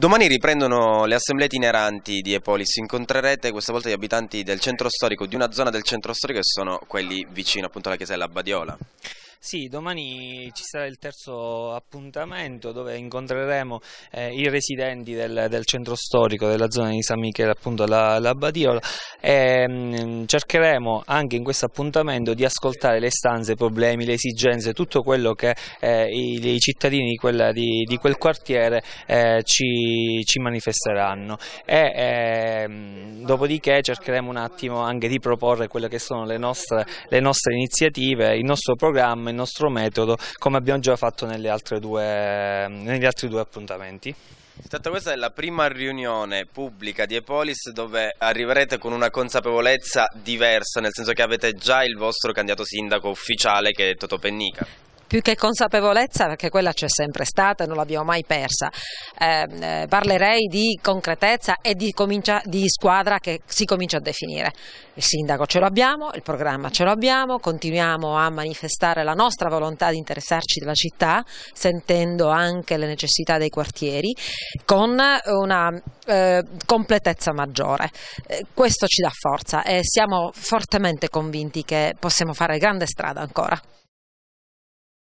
Domani riprendono le assemblee itineranti di Epolis, incontrerete questa volta gli abitanti del centro storico, di una zona del centro storico che sono quelli vicino appunto alla chiesella Badiola. Sì, domani ci sarà il terzo appuntamento dove incontreremo eh, i residenti del, del, centro storico della zona di San Michele, appunto la, la Badiola, e ehm, cercheremo anche in questo appuntamento di ascoltare le stanze, i problemi, le esigenze, tutto quello che eh, i, cittadini di, quella, di, di quel quartiere eh, ci, ci, manifesteranno e ehm, dopodiché cercheremo un attimo anche di proporre quelle che sono le nostre, le nostre iniziative, il nostro programma, il nostro metodo come abbiamo già fatto nelle altre due, negli altri due appuntamenti. Intanto questa è la prima riunione pubblica di Epolis dove arriverete con una consapevolezza diversa, nel senso che avete già il vostro candidato sindaco ufficiale che è Toto Pennica più che consapevolezza, perché quella c'è sempre stata, e non l'abbiamo mai persa, ehm, eh, parlerei di concretezza e di, comincia, di squadra che si comincia a definire. Il sindaco ce l'abbiamo, il programma ce l'abbiamo, continuiamo a manifestare la nostra volontà di interessarci della città, sentendo anche le necessità dei quartieri, con una eh, completezza maggiore. Eh, questo ci dà forza e siamo fortemente convinti che possiamo fare grande strada ancora.